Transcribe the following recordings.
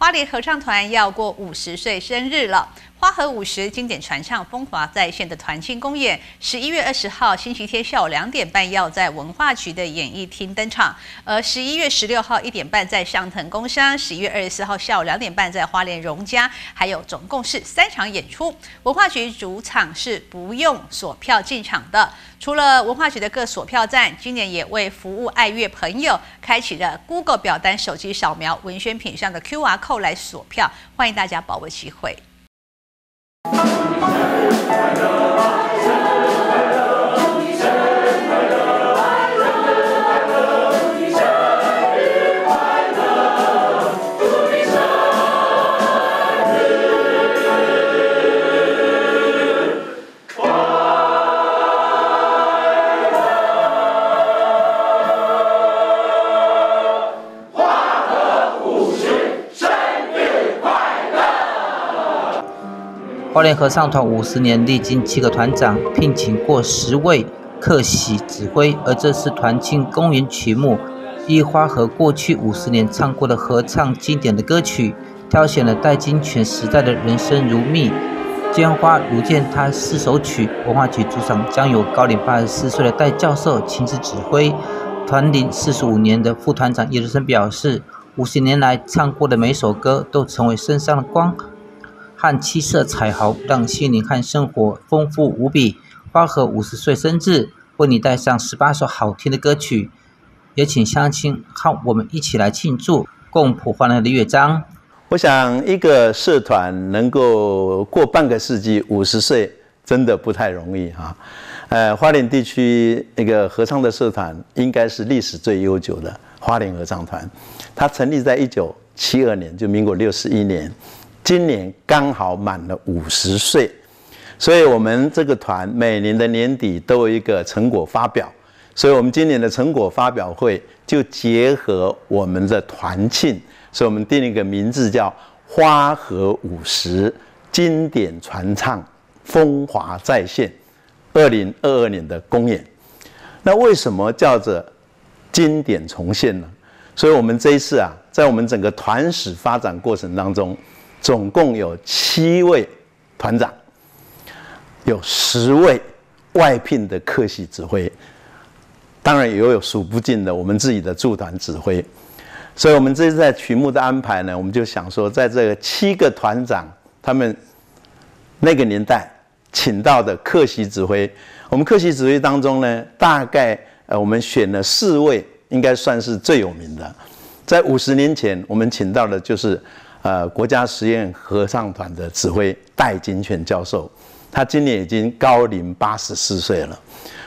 花莲合唱团要过五十岁生日了，花和五十经典传唱风华在现的团庆公演，十一月二十号星期天下午两点半要在文化局的演艺厅登场。而十一月十六号一点半在上腾工商，十一月二十四号下午两点半在花莲荣家，还有总共是三场演出。文化局主场是不用锁票进场的。除了文化局的各锁票站，今年也为服务爱乐朋友，开启了 Google 表单手机扫描文宣品上的 QR 扣来锁票，欢迎大家把握机会。花莲合唱团五十年历经七个团长，聘请过十位客席指挥，而这次团庆公演曲目，一花和过去五十年唱过的合唱经典的歌曲，挑选了戴金泉时代的人生如蜜、绢花如见他四首曲。文化局组长将由高龄八十四岁的戴教授亲自指挥。团龄四十五年的副团长叶儒生表示，五十年来唱过的每首歌都成为身上的光。看七色彩虹让心灵和生活丰富无比。花和五十岁生日，为你带上十八首好听的歌曲，也请乡亲和我们一起来庆祝，共谱欢乐的乐章。我想，一个社团能够过半个世纪，五十岁真的不太容易哈。呃，花莲地区那个合唱的社团，应该是历史最悠久的花莲合唱团，它成立在一九七二年，就民国六十一年。今年刚好满了五十岁，所以我们这个团每年的年底都有一个成果发表，所以我们今年的成果发表会就结合我们的团庆，所以我们定了一个名字叫“花和五十经典传唱风华再现”，二零二二年的公演。那为什么叫着经典重现呢？所以我们这一次啊，在我们整个团史发展过程当中。总共有七位团长，有十位外聘的客席指挥，当然也有数不尽的我们自己的驻团指挥。所以，我们这次在曲目的安排呢，我们就想说，在这七个团长他们那个年代请到的客席指挥，我们客席指挥当中呢，大概呃，我们选了四位，应该算是最有名的。在五十年前，我们请到的就是。呃，国家实验合唱团的指挥戴金泉教授，他今年已经高龄八十四岁了。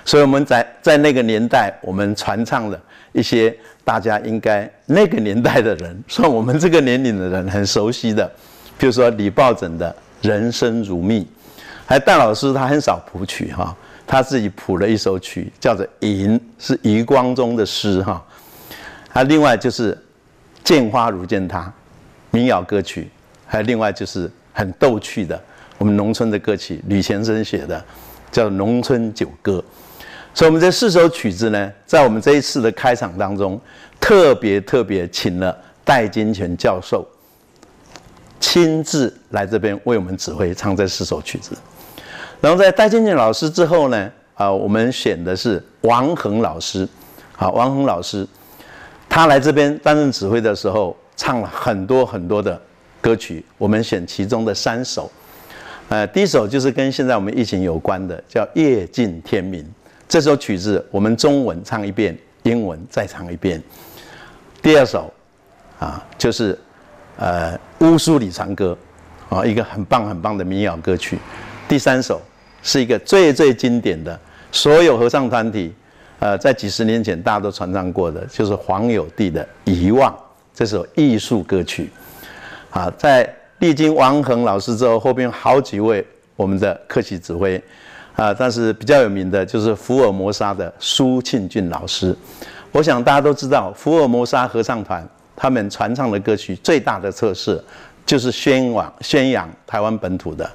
所以我们在在那个年代，我们传唱了一些大家应该那个年代的人，算 我们这个年龄的人很熟悉的，比如说李抱枕的《人生如蜜》，还戴老师他很少谱曲哈，他自己谱了一首曲，叫做《吟》，是余光中的诗哈。他另外就是《见花如见他》。民谣歌曲，还有另外就是很逗趣的，我们农村的歌曲，吕先生写的，叫《农村九歌》。所以，我们这四首曲子呢，在我们这一次的开场当中，特别特别请了戴金泉教授亲自来这边为我们指挥唱这四首曲子。然后，在戴金泉老师之后呢，啊，我们选的是王恒老师，啊，王恒老师，他来这边担任指挥的时候。唱了很多很多的歌曲，我们选其中的三首。呃，第一首就是跟现在我们疫情有关的，叫《夜尽天明》。这首曲子我们中文唱一遍，英文再唱一遍。第二首啊，就是呃《乌苏里长歌》，啊，一个很棒很棒的民谣歌曲。第三首是一个最最经典的，所有合唱团体呃在几十年前大家都传唱过的，就是黄友地的《遗忘》。这首艺术歌曲，啊，在历经王恒老师之后，后边好几位我们的客席指挥，啊，但是比较有名的就是福尔摩沙的苏庆俊老师。我想大家都知道，福尔摩沙合唱团他们传唱的歌曲最大的特色就是宣往宣扬台湾本土的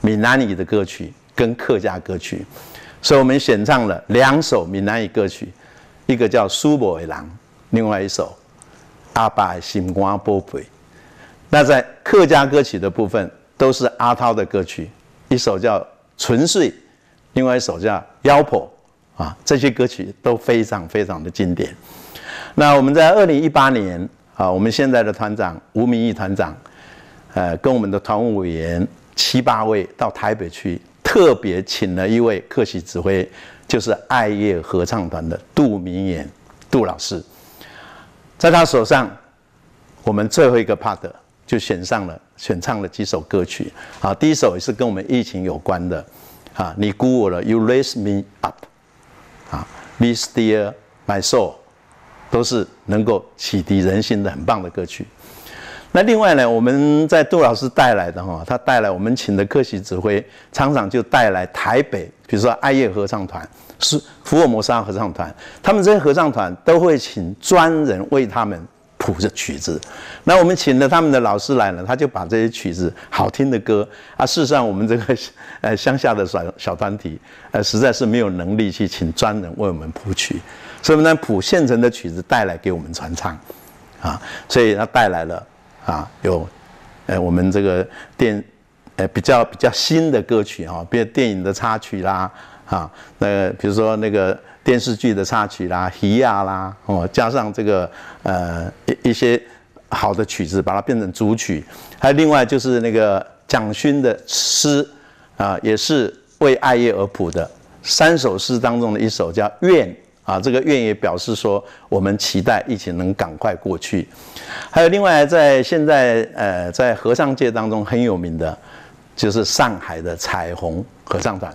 闽南语的歌曲跟客家歌曲，所以我们选唱了两首闽南语歌曲，一个叫《苏泊尔郎》，另外一首。阿爸心肝宝贝，那在客家歌曲的部分，都是阿涛的歌曲，一首叫《纯粹》，另外一首叫《妖婆》，啊，这些歌曲都非常非常的经典。那我们在二零一八年啊，我们现在的团长吴明义团长，呃，跟我们的团务委员七八位到台北去，特别请了一位客席指挥，就是爱乐合唱团的杜明远杜老师。在他手上，我们最后一个 part 就选上了，选唱了几首歌曲。啊，第一首也是跟我们疫情有关的，啊，你鼓舞了，You raise me up，啊，Be s t e a r my soul，都是能够启迪人心的很棒的歌曲。那另外呢，我们在杜老师带来的哈，他带来我们请的客席指挥、厂长就带来台北，比如说爱乐合唱团、福福尔摩沙合唱团，他们这些合唱团都会请专人为他们谱这曲子。那我们请了他们的老师来了，他就把这些曲子好听的歌啊，事实上我们这个 呃乡下的小小团体，呃实在是没有能力去请专人为我们谱曲，所以呢谱现成的曲子带来给我们传唱，啊，所以他带来了。啊，有，呃，我们这个电，呃，比较比较新的歌曲哦，比如电影的插曲啦，啊，个、比如说那个电视剧的插曲啦，西亚啦，哦，加上这个呃一一些好的曲子，把它变成主曲。还有另外就是那个蒋勋的诗，啊，也是为《爱乐》而谱的，三首诗当中的一首叫《愿》。啊，这个愿也表示说，我们期待疫情能赶快过去。还有另外，在现在呃，在合唱界当中很有名的，就是上海的彩虹合唱团。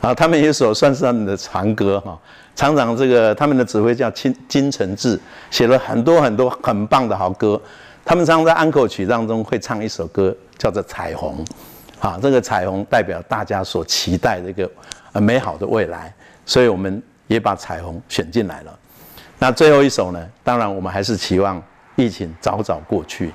啊，他们有一首算是他们的传歌哈。厂长这个他们的指挥叫金金承志，写了很多很多很棒的好歌。他们常常在安可曲当中会唱一首歌，叫做《彩虹》。啊，这个彩虹代表大家所期待的一个美好的未来，所以我们。也把彩虹选进来了。那最后一首呢？当然，我们还是期望疫情早早过去，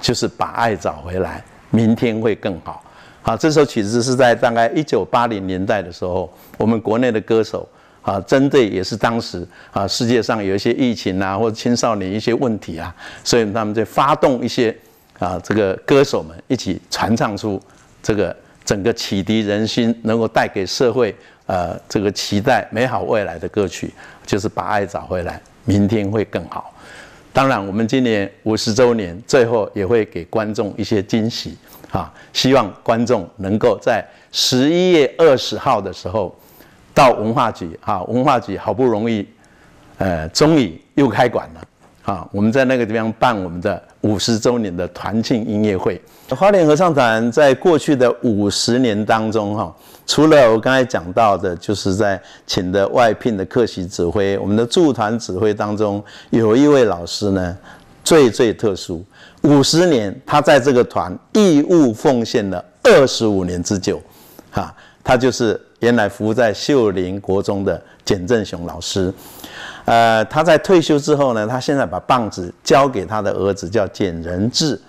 就是把爱找回来，明天会更好。好，这首曲子是在大概一九八零年代的时候，我们国内的歌手啊，针对也是当时啊，世界上有一些疫情啊，或者青少年一些问题啊，所以他们就发动一些啊，这个歌手们一起传唱出这个。整个启迪人心，能够带给社会呃这个期待美好未来的歌曲，就是把爱找回来，明天会更好。当然，我们今年五十周年，最后也会给观众一些惊喜啊！希望观众能够在十一月二十号的时候，到文化局啊，文化局好不容易，呃，终于又开馆了。啊，我们在那个地方办我们的五十周年的团庆音乐会。花莲合唱团在过去的五十年当中，哈，除了我刚才讲到的，就是在请的外聘的客席指挥，我们的驻团指挥当中，有一位老师呢，最最特殊，五十年他在这个团义务奉献了二十五年之久，哈，他就是原来服务在秀林国中的简正雄老师。呃，他在退休之后呢，他现在把棒子交给他的儿子，叫简仁志，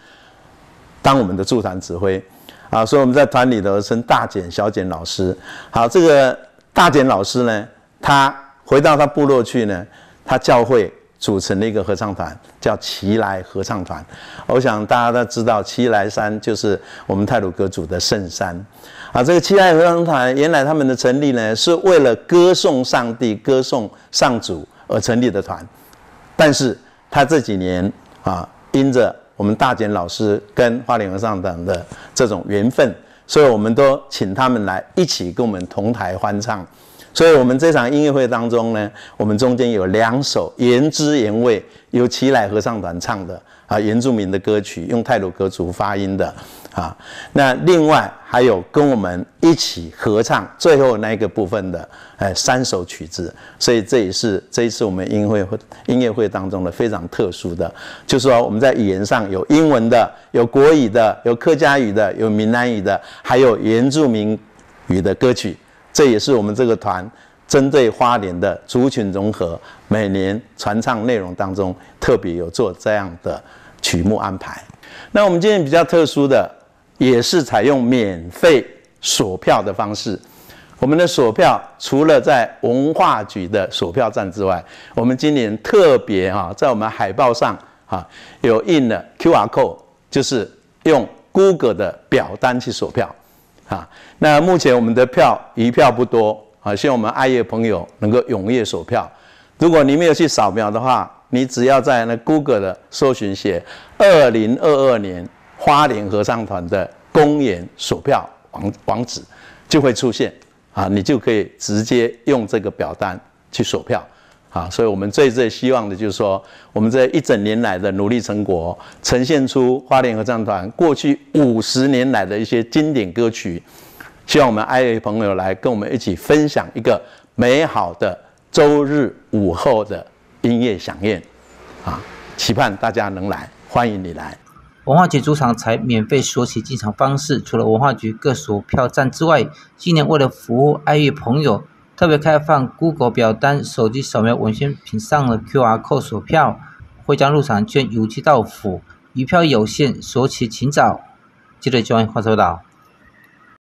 当我们的驻团指挥，啊，所以我们在团里头称大简、小简老师。好，这个大简老师呢，他回到他部落去呢，他教会组成了一个合唱团，叫奇来合唱团。我想大家都知道，奇来山就是我们泰鲁格族的圣山，啊，这个齐来合唱团原来他们的成立呢，是为了歌颂上帝、歌颂上主。而成立的团，但是他这几年啊，因着我们大简老师跟花莲和尚等的这种缘分，所以我们都请他们来一起跟我们同台欢唱。所以，我们这场音乐会当中呢，我们中间有两首原汁原味由齐来合唱团唱的。啊，原住民的歌曲用泰鲁格族发音的啊，那另外还有跟我们一起合唱最后那一个部分的哎三首曲子，所以这也是这一次我们音乐会音乐会当中的非常特殊的，就是说我们在语言上有英文的，有国语的，有客家语的，有闽南语的，还有原住民语的歌曲，这也是我们这个团针对花莲的族群融合，每年传唱内容当中特别有做这样的。曲目安排，那我们今年比较特殊的，也是采用免费索票的方式。我们的索票除了在文化局的索票站之外，我们今年特别哈，在我们海报上哈有印了 Q R code，就是用 Google 的表单去索票。啊，那目前我们的票余票不多啊，希望我们爱乐朋友能够踊跃索票。如果你没有去扫描的话，你只要在那 Google 的搜寻写“二零二二年花莲合唱团的公演索票网网址”，就会出现啊，你就可以直接用这个表单去索票啊。所以，我们最最希望的就是说，我们这一整年来的努力成果，呈现出花莲合唱团过去五十年来的一些经典歌曲，希望我们 IA 朋友来跟我们一起分享一个美好的周日午后的。音乐响宴，啊！期盼大家能来，欢迎你来。文化局主场才免费索取进场方式，除了文化局各索票站之外，今年为了服务爱乐朋友，特别开放 Google 表单手机扫描文献屏上的 QR code 索票，会将入场券邮寄到府，余票有限，索取请早。记者江汉收导。